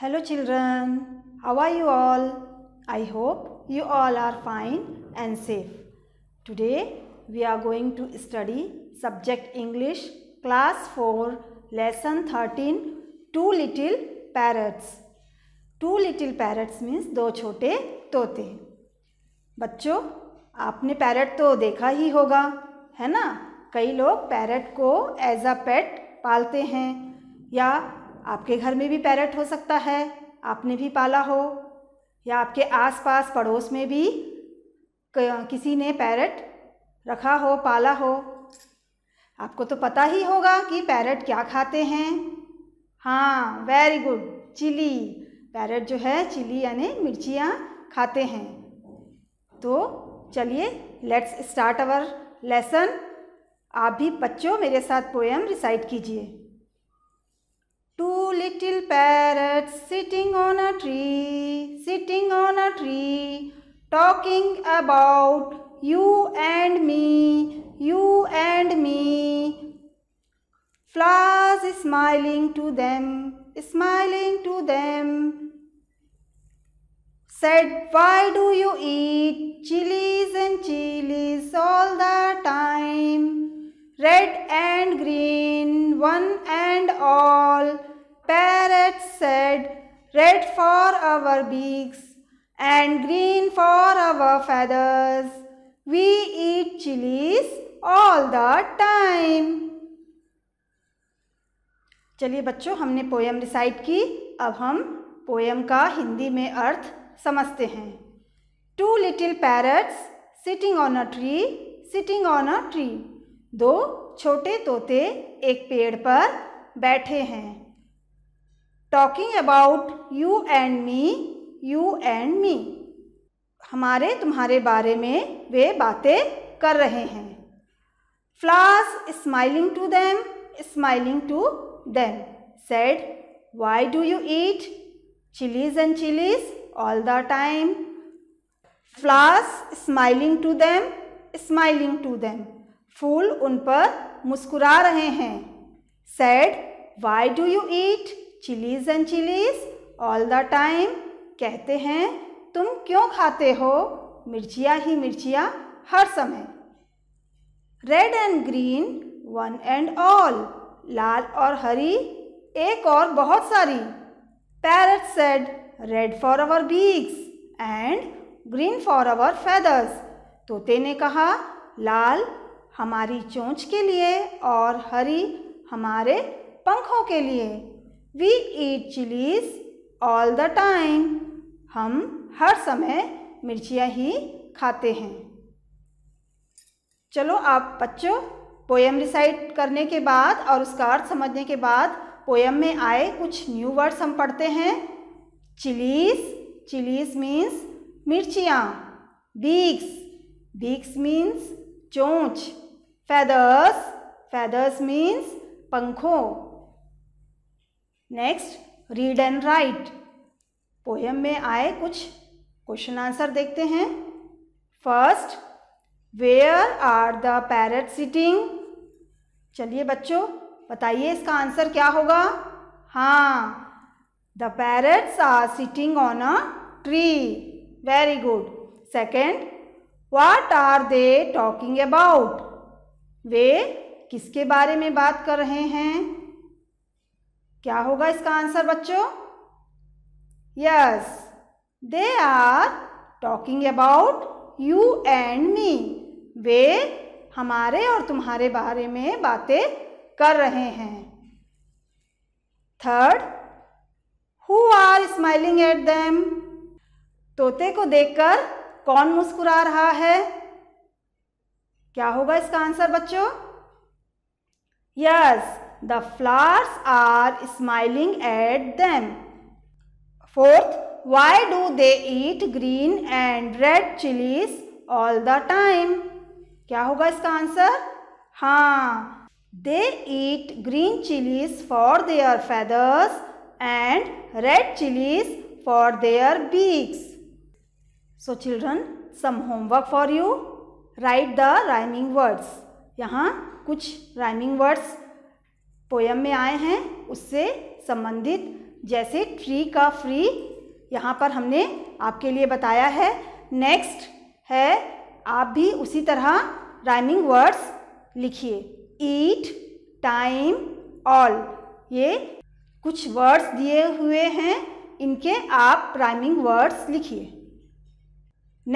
Hello children, how are you all? I hope you all are fine and safe. Today we are going to study subject English class 4 lesson 13 Two little parrots. Two little parrots means दो छोटे तोते बच्चों आपने parrot तो देखा ही होगा है ना कई लोग पैरट को एज अ पेट पालते हैं या आपके घर में भी पैरट हो सकता है आपने भी पाला हो या आपके आसपास पड़ोस में भी किसी ने पैरट रखा हो पाला हो आपको तो पता ही होगा कि पैरट क्या खाते हैं हाँ वेरी गुड चिली पैरट जो है चिली यानी मिर्चियाँ खाते हैं तो चलिए लेट्स स्टार्ट अवर लेसन आप भी बच्चों मेरे साथ पोएम रिसाइट कीजिए Two little parrots sitting on a tree, sitting on a tree, talking about you and me, you and me. Flowers smiling to them, smiling to them. Said, why do you eat chilies and chilies all the time? Red and green, one and all parrot said, Red for our beaks and green for our feathers. We eat chilies all the time. चलिए बच्चों हमने poem recite की अब हम poem का हिंदी में अर्थ समझते हैं two little parrots sitting on a tree sitting on a tree दो छोटे तोते एक पेड़ पर बैठे हैं talking about you and me you and me हमारे तुम्हारे बारे में वे बातें कर रहे हैं flowers smiling to them smiling to them said why do you eat chillies and chillies all the time flowers smiling to them smiling to them फूल उन पर मुस्कुरा रहे हैं said why do you eat chillies and chillies all the time कहते हैं तुम क्यों खाते हो मिर्चियाँ ही मिर्चियाँ हर समय red and green one and all लाल और हरी एक और बहुत सारी parrot said red for our beaks and green for our feathers तोते ने कहा लाल हमारी चोंच के लिए और हरी हमारे पंखों के लिए we eat chillies all the time हम हर समय मिर्चियाँ ही खाते हैं चलो आप बच्चों पोएम रिसाइट करने के बाद और उसका अर्थ समझने के बाद पोएम में आए कुछ न्यू वर्ड्स हम पढ़ते हैं चिलीज चिलीज मीन्स मिर्चियाँ बीक्स बीक्स मीन्स चोंच फैदर्स फैदर्स मीन्स पंखों next read and write poem में आए कुछ क्वेश्चन आंसर देखते हैं first where are the parrot sitting चलिए बच्चों बताइए इसका आंसर क्या होगा हाँ the parrots are sitting on a tree very good second what are they talking about वे किसके बारे में बात कर रहे हैं क्या होगा इसका आंसर बच्चों yes they are talking about you and me वे हमारे और तुम्हारे बारे में बातें कर रहे हैं third who are smiling at them तोते को देखकर कौन मुस्कुरा रहा है क्या होगा इसका आंसर बच्चों yes yes, The flowers are smiling at them. Fourth, why do they eat green and red chilies all the time? क्या होगा इसका आंसर हाँ they eat green chillies for their feathers and red chillies for their beaks so children some homework for you write the rhyming words यहाँ कुछ rhyming words poem में आए हैं उससे संबंधित जैसे ट्री का फ्री यहाँ पर हमने आपके लिए बताया है नेक्स्ट है आप भी उसी तरह राइमिंग वर्ड्स लिखिए ईट टाइम ऑल ये कुछ वर्ड्स दिए हुए हैं इनके आप राइमिंग वर्ड्स लिखिए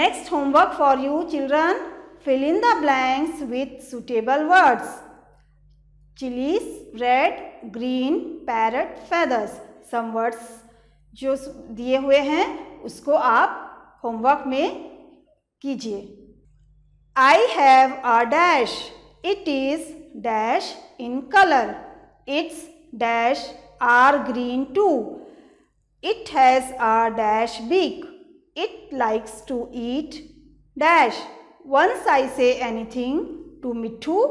next homework for you children fill in the blanks with suitable words chillies red green parrot feathers some words जो दिए हुए हैं उसको आप होमवर्क में कीजिए I have a dash it is dash in colour its dash are green too it has a dash beak it likes to eat dash once I say anything to Mithu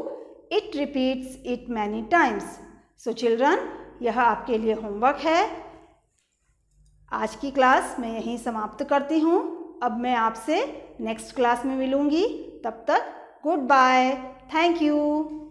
it repeats it many times so children यह आपके लिए homework है आज की class मैं यहीं समाप्त करती हूँ अब मैं आपसे नेक्स्ट क्लास में मिलूँगी तब तक गुड बाय थैंक यू